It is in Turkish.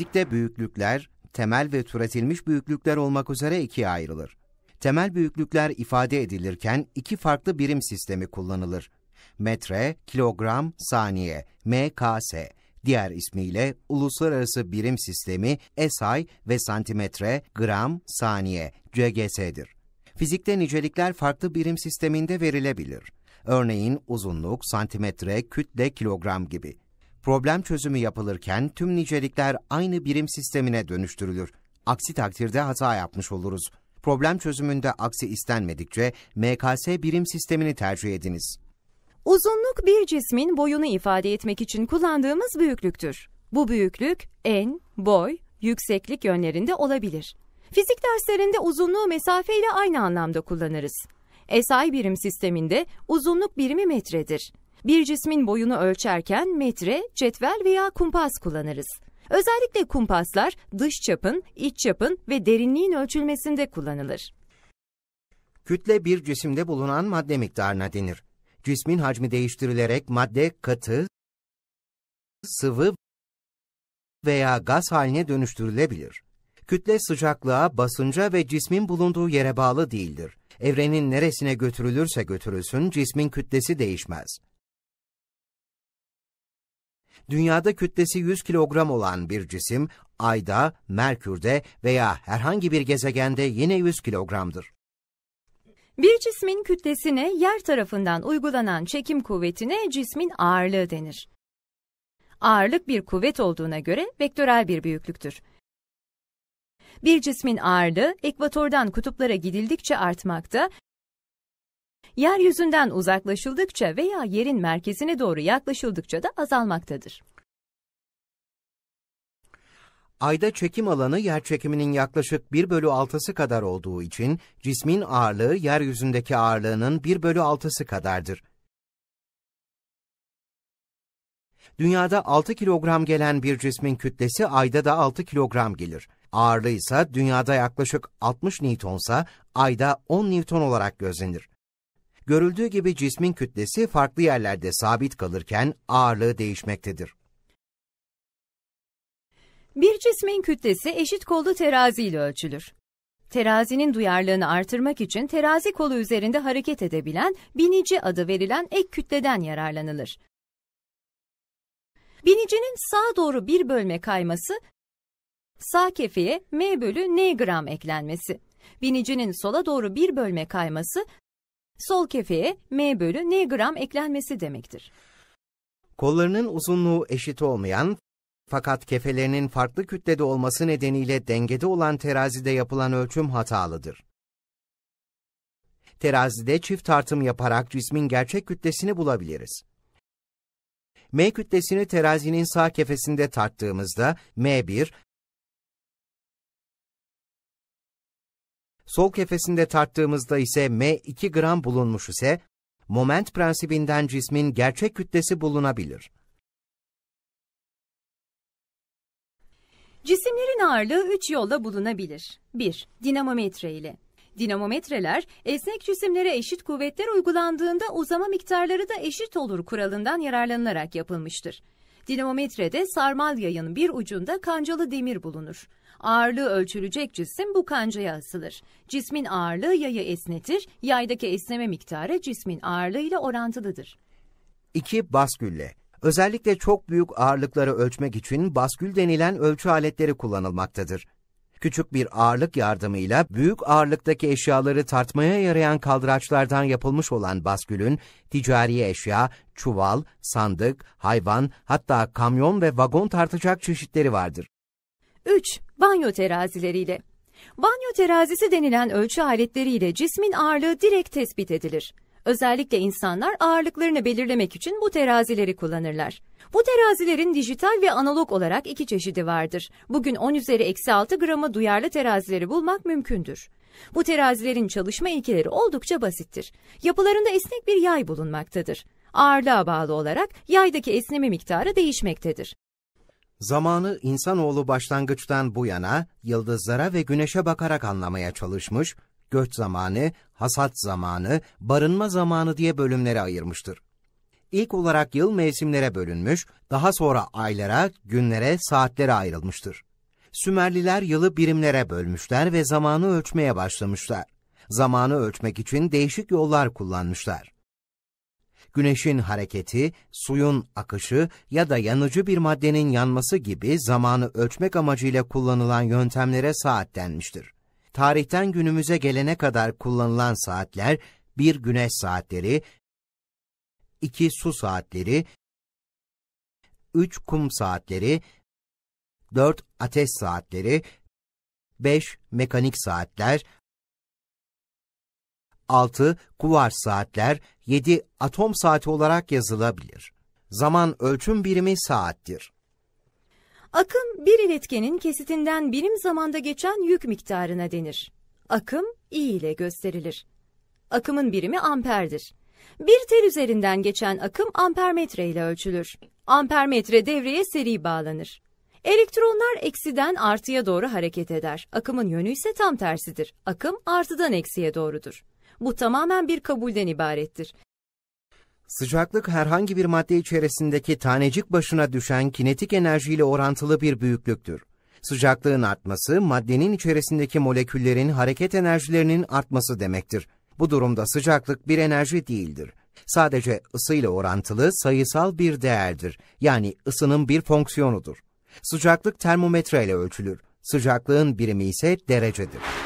Fizikte büyüklükler, temel ve türetilmiş büyüklükler olmak üzere ikiye ayrılır. Temel büyüklükler ifade edilirken iki farklı birim sistemi kullanılır. Metre, kilogram, saniye, MKS, diğer ismiyle uluslararası birim sistemi SI ve santimetre, gram, saniye, CGS'dir. Fizikte nicelikler farklı birim sisteminde verilebilir. Örneğin uzunluk, santimetre, kütle, kilogram gibi problem çözümü yapılırken tüm nicelikler aynı birim sistemine dönüştürülür. Aksi takdirde hata yapmış oluruz. Problem çözümünde aksi istenmedikçe MKS birim sistemini tercih ediniz. Uzunluk bir cismin boyunu ifade etmek için kullandığımız büyüklüktür. Bu büyüklük en, boy, yükseklik yönlerinde olabilir. Fizik derslerinde uzunluğu mesafe ile aynı anlamda kullanırız. SI birim sisteminde uzunluk birimi metredir. Bir cismin boyunu ölçerken metre, cetvel veya kumpas kullanırız. Özellikle kumpaslar dış çapın, iç çapın ve derinliğin ölçülmesinde kullanılır. Kütle bir cisimde bulunan madde miktarına denir. Cismin hacmi değiştirilerek madde katı, sıvı veya gaz haline dönüştürülebilir. Kütle sıcaklığa, basınca ve cismin bulunduğu yere bağlı değildir. Evrenin neresine götürülürse götürülsün cismin kütlesi değişmez dünyada kütlesi 100 kilogram olan bir cisim, Ay'da, Merkür'de veya herhangi bir gezegende yine 100 kilogramdır. Bir cismin kütlesine yer tarafından uygulanan çekim kuvvetine cismin ağırlığı denir. Ağırlık bir kuvvet olduğuna göre vektörel bir büyüklüktür. Bir cismin ağırlığı ekvatordan kutuplara gidildikçe artmakta yeryüzünden uzaklaşıldıkça veya yerin merkezine doğru yaklaşıldıkça da azalmaktadır. Ayda çekim alanı yer çekiminin yaklaşık 1 bölü 6'sı kadar olduğu için cismin ağırlığı yeryüzündeki ağırlığının 1 bölü 6'sı kadardır. Dünyada 6 kilogram gelen bir cismin kütlesi ayda da 6 kilogram gelir. Ağırlığı ise dünyada yaklaşık 60 Newtonsa ayda 10 Newton olarak gözlenir. Görüldüğü gibi cismin kütlesi farklı yerlerde sabit kalırken ağırlığı değişmektedir. Bir cismin kütlesi eşit kollu terazi ile ölçülür. Terazinin duyarlılığını artırmak için terazi kolu üzerinde hareket edebilen binici adı verilen ek kütleden yararlanılır. Binicinin sağa doğru bir bölme kayması, sağ kefeye m bölü n gram eklenmesi. Binicinin sola doğru bir bölme kayması, sol kefeye m bölü n gram eklenmesi demektir. Kollarının uzunluğu eşit olmayan fakat kefelerinin farklı kütlede olması nedeniyle dengede olan terazide yapılan ölçüm hatalıdır. Terazide çift tartım yaparak cismin gerçek kütlesini bulabiliriz. M kütlesini terazinin sağ kefesinde tarttığımızda M1, sol kefesinde tarttığımızda ise m 2 gram bulunmuş ise, moment prensibinden cismin gerçek kütlesi bulunabilir. Cisimlerin ağırlığı üç yolla bulunabilir. 1. Dinamometre ile. Dinamometreler, esnek cisimlere eşit kuvvetler uygulandığında uzama miktarları da eşit olur kuralından yararlanılarak yapılmıştır. Dinamometrede sarmal yayın bir ucunda kancalı demir bulunur. Ağırlığı ölçülecek cisim bu kancaya asılır. Cismin ağırlığı yayı esnetir, yaydaki esneme miktarı cismin ağırlığı ile orantılıdır. 2. Baskülle Özellikle çok büyük ağırlıkları ölçmek için baskül denilen ölçü aletleri kullanılmaktadır küçük bir ağırlık yardımıyla büyük ağırlıktaki eşyaları tartmaya yarayan kaldıraçlardan yapılmış olan baskülün ticari eşya, çuval, sandık, hayvan hatta kamyon ve vagon tartacak çeşitleri vardır. 3. Banyo terazileriyle Banyo terazisi denilen ölçü aletleriyle cismin ağırlığı direkt tespit edilir. Özellikle insanlar ağırlıklarını belirlemek için bu terazileri kullanırlar. Bu terazilerin dijital ve analog olarak iki çeşidi vardır. Bugün 10 üzeri eksi 6 grama duyarlı terazileri bulmak mümkündür. Bu terazilerin çalışma ilkeleri oldukça basittir. Yapılarında esnek bir yay bulunmaktadır. Ağırlığa bağlı olarak yaydaki esneme miktarı değişmektedir. Zamanı insanoğlu başlangıçtan bu yana yıldızlara ve güneşe bakarak anlamaya çalışmış göç zamanı, hasat zamanı, barınma zamanı diye bölümlere ayırmıştır. İlk olarak yıl mevsimlere bölünmüş, daha sonra aylara, günlere, saatlere ayrılmıştır. Sümerliler yılı birimlere bölmüşler ve zamanı ölçmeye başlamışlar. Zamanı ölçmek için değişik yollar kullanmışlar. Güneşin hareketi, suyun akışı ya da yanıcı bir maddenin yanması gibi zamanı ölçmek amacıyla kullanılan yöntemlere saat denmiştir tarihten günümüze gelene kadar kullanılan saatler, bir güneş saatleri, iki su saatleri, üç kum saatleri, dört ateş saatleri, beş mekanik saatler, altı kuvar saatler, yedi atom saati olarak yazılabilir. Zaman ölçüm birimi saattir. Akım bir iletkenin kesitinden birim zamanda geçen yük miktarına denir. Akım I ile gösterilir. Akımın birimi amperdir. Bir tel üzerinden geçen akım ampermetre ile ölçülür. Ampermetre devreye seri bağlanır. Elektronlar eksiden artıya doğru hareket eder. Akımın yönü ise tam tersidir. Akım artıdan eksiye doğrudur. Bu tamamen bir kabulden ibarettir. Sıcaklık herhangi bir madde içerisindeki tanecik başına düşen kinetik enerjiyle orantılı bir büyüklüktür. Sıcaklığın artması maddenin içerisindeki moleküllerin hareket enerjilerinin artması demektir. Bu durumda sıcaklık bir enerji değildir. Sadece ısıyla orantılı sayısal bir değerdir. Yani ısının bir fonksiyonudur. Sıcaklık termometre ile ölçülür. Sıcaklığın birimi ise derecedir.